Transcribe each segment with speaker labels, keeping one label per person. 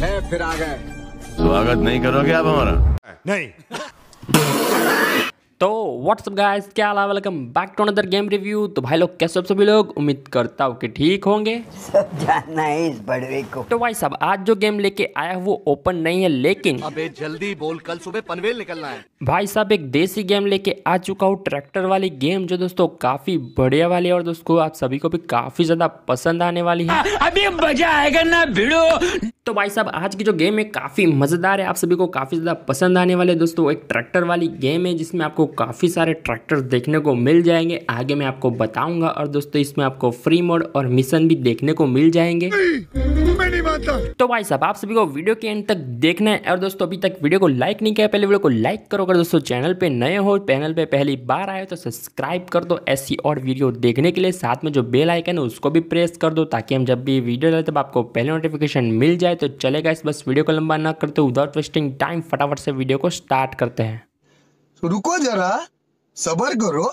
Speaker 1: ले फिर आ गए स्वागत नहीं करोगे आप हमारा नहीं तो व्हाट्सअप गाइस क्या हाल welcome back to another game review तो भाई लोग कैसे हो सभी लोग उम्मीद करता हूँ कि ठीक होंगे सब जानना है इस बड़वे को तो भाई साहब आज जो गेम लेके आया वो ओपन नहीं है लेकिन अबे जल्दी बोल कल सुबह पनवेल निकलना है भाई साहब एक देसी गेम लेके आ चुका हूँ ट्रैक्टर वाली गेम जो दोस्तों काफ़ी बढ़िया वाली है और दोस्तों आप सभी को भी काफ़ी ज़्यादा पसंद आने वाली है अभी मजा आएगा ना भिड़ो तो भाई साहब आज की जो गेम है काफ़ी मज़ेदार है आप सभी को काफ़ी ज़्यादा पसंद आने वाले दोस्तों एक ट्रैक्टर वाली गेम है जिसमें आपको काफ़ी सारे ट्रैक्टर देखने को मिल जाएंगे आगे मैं आपको बताऊंगा और दोस्तों इसमें आपको फ्री मोड और मिशन भी देखने को मिल जाएंगे तो भाई साहब आप सभी को वीडियो के एंड तक देखना है और दोस्तों अभी तक वीडियो को लाइक नहीं किया पहले वीडियो को लाइक करो अगर दोस्तों चैनल पे नए हो चैनल पे पहली बार आए हो तो सब्सक्राइब कर दो ऐसी और वीडियो देखने के लिए साथ में जो बेल आइकन है उसको भी प्रेस कर दो ताकि हम जब भी वीडियो डाले तब आपको पहले नोटिफिकेशन मिल जाए तो चलेगा इस बस वीडियो को लंबा ना करते विदाउट वेस्टिंग टाइम फटाफट से वीडियो को स्टार्ट करते हैं रुको जरा सबर करो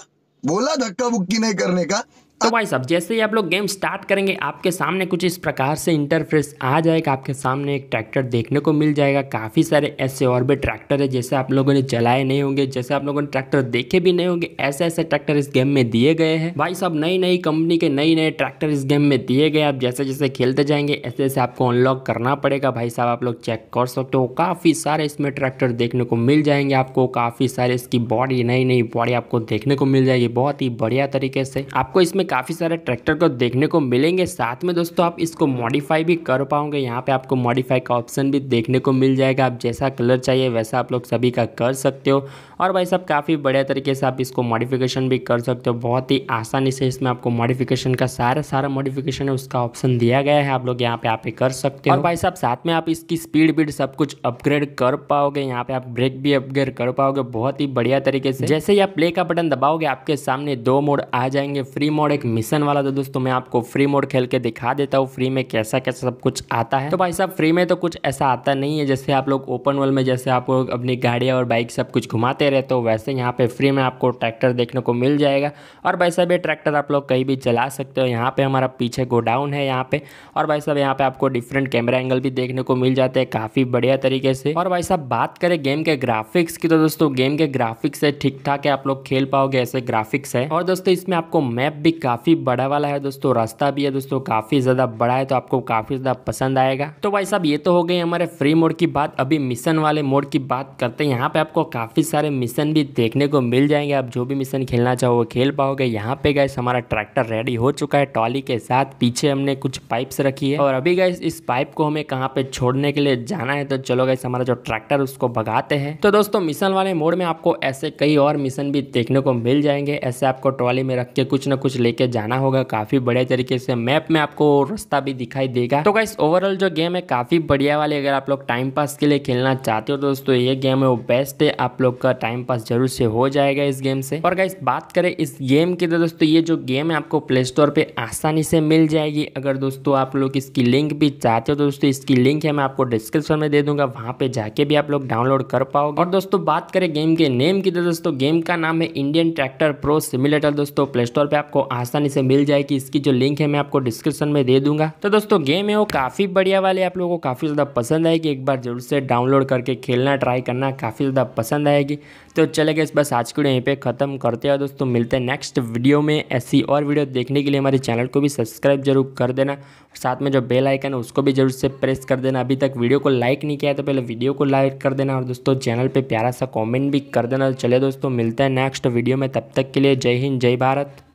Speaker 1: बोला धक्का बुक्की नहीं करने का तो भाई साहब जैसे ही आप लोग गेम स्टार्ट करेंगे आपके सामने कुछ इस प्रकार से इंटरफेस आ जाएगा आपके सामने एक ट्रैक्टर देखने को मिल जाएगा काफ़ी सारे ऐसे और भी ट्रैक्टर है जैसे आप लोगों ने चलाए नहीं होंगे जैसे आप लोगों ने ट्रैक्टर देखे भी नहीं होंगे ऐसे ऐसे ट्रैक्टर इस गेम में दिए गए हैं भाई साहब नई नई कंपनी के नई नए ट्रैक्टर इस गेम में दिए गए आप जैसे जैसे खेलते जाएंगे ऐसे ऐसे आपको अनलॉक करना पड़ेगा भाई साहब आप लोग चेक कर सकते हो काफ़ी सारे इसमें ट्रैक्टर देखने को मिल जाएंगे आपको काफ़ी सारे इसकी बॉडी नई नई बॉडी आपको देखने को मिल जाएगी बहुत ही बढ़िया तरीके से आपको इसमें काफ़ी सारे ट्रैक्टर को देखने को मिलेंगे साथ में दोस्तों आप इसको मॉडिफाई भी कर पाओगे यहाँ पे आपको मॉडिफाई का ऑप्शन भी देखने को मिल जाएगा आप जैसा कलर चाहिए वैसा आप लोग सभी का कर सकते हो और भाई साहब काफ़ी बढ़िया तरीके से आप इसको मॉडिफिकेशन भी कर सकते हो बहुत ही आसानी से इसमें आपको मॉडिफिकेशन का सारा सारा मॉडिफिकेशन है उसका ऑप्शन दिया गया है आप लोग यहाँ पे आप कर सकते हो और भाई साहब साथ में आप इसकी स्पीड बीड सब कुछ अपग्रेड कर पाओगे यहाँ पे आप ब्रेक भी अपग्रेड कर पाओगे बहुत ही बढ़िया तरीके से जैसे ही आप प्ले का बटन दबाओगे आपके सामने दो मोड आ जाएंगे फ्री मोड एक मिशन वाला था दोस्तों तो मैं आपको फ्री मोड खेल के दिखा देता हूँ फ्री में कैसा कैसा सब कुछ आता है तो भाई साहब फ्री में तो कुछ ऐसा आता नहीं है जैसे आप लोग ओपन वर्ल्ड में जैसे आप लोग अपनी गाड़ियाँ और बाइक सब कुछ घुमाते रहते हो तो वैसे यहाँ पे फ्री में आपको ट्रैक्टर देखने को मिल जाएगा और भाई साहब ये ट्रैक्टर आप लोग कहीं भी चला सकते हो यहाँ पे हमारा पीछे गोडाउन है यहाँ पे और भाई साहब यहाँ पे आपको डिफरेंट कैमरा एंगल भी देखने को मिल जाते हैं काफ़ी बढ़िया तरीके से और भाई साहब बात करें गेम के ग्राफिक्स की तो दोस्तों गेम के ग्राफिक्स है ठीक ठाक है आप लोग खेल पाओगे ऐसे ग्राफिक्स है और दोस्तों इसमें आपको मैप भी काफ़ी बड़ा वाला है दोस्तों रास्ता भी है दोस्तों काफ़ी ज़्यादा बड़ा है तो आपको काफ़ी ज़्यादा पसंद आएगा तो भाई साहब ये तो हो गई हमारे फ्री मोड की बात अभी मिशन वाले मोड की बात करते हैं यहाँ पे आपको काफ़ी सारे मिशन भी देखने को मिल जाएंगे आप जो भी मिशन खेलना चाहो वो खेल पाओगे यहाँ पे गए हमारा ट्रैक्टर रेडी हो चुका है ट्रॉली के साथ पीछे हमने कुछ पाइप्स रखी है और अभी गए इस पाइप को हमें कहाँ पे छोड़ने के लिए जाना है तो चलो गए हमारा जो ट्रैक्टर उसको भगाते हैं तो दोस्तों मिशन वाले मोड में आपको ऐसे कई और मिशन भी देखने को मिल जाएंगे ऐसे आपको ट्रॉली में रख के कुछ ना कुछ ले लेके जाना होगा काफ़ी बढ़िया तरीके से मैप में आपको रास्ता भी दिखाई देगा तो गाइस ओवरऑल जो गेम है काफ़ी बढ़िया वाली अगर आप लोग टाइम पास के लिए खेलना चाहते हो दोस्तों ये गेम है वो बेस्ट है आप लोग का टाइम पास जरूर से हो जाएगा इस गेम से और गाइस बात करें इस गेम की तो दोस्तों ये जो गेम है आपको प्ले स्टोर पे आसानी से मिल जाएगी अगर दोस्तों आप लोग इसकी लिंक भी चाहते हो दोस्तों इसकी लिंक है मैं आपको डिस्क्रिप्शन में दे दूंगा वहां पे जाके भी आप लोग डाउनलोड कर पाओगे और दोस्तों बात करें गेम के नेम की तो दोस्तों गेम का नाम है इंडियन ट्रैक्टर प्रो सिमुलेटर दोस्तों प्ले स्टोर पे आपको आ आसानी से मिल जाएगी इसकी जो लिंक है मैं आपको डिस्क्रिप्शन में दे दूंगा तो दोस्तों गेम है वो काफ़ी बढ़िया वाले आप लोगों को काफ़ी ज़्यादा पसंद आएगी एक बार जरूर से डाउनलोड करके खेलना ट्राई करना काफ़ी ज़्यादा पसंद आएगी तो चले गए बस आज के वीडियो यहीं पर ख़त्म करते हैं दोस्तों मिलते हैं नेक्स्ट वीडियो में ऐसी और वीडियो देखने के लिए हमारे चैनल को भी सब्सक्राइब जरूर कर देना साथ में जो बेल आइकन है उसको भी जरूर से प्रेस कर देना अभी तक वीडियो को लाइक नहीं किया तो पहले वीडियो को लाइक कर देना और दोस्तों चैनल पर प्यारा सा कॉमेंट भी कर देना तो चले दोस्तों मिलते हैं नेक्स्ट वीडियो में तब तक के लिए जय हिंद जय भारत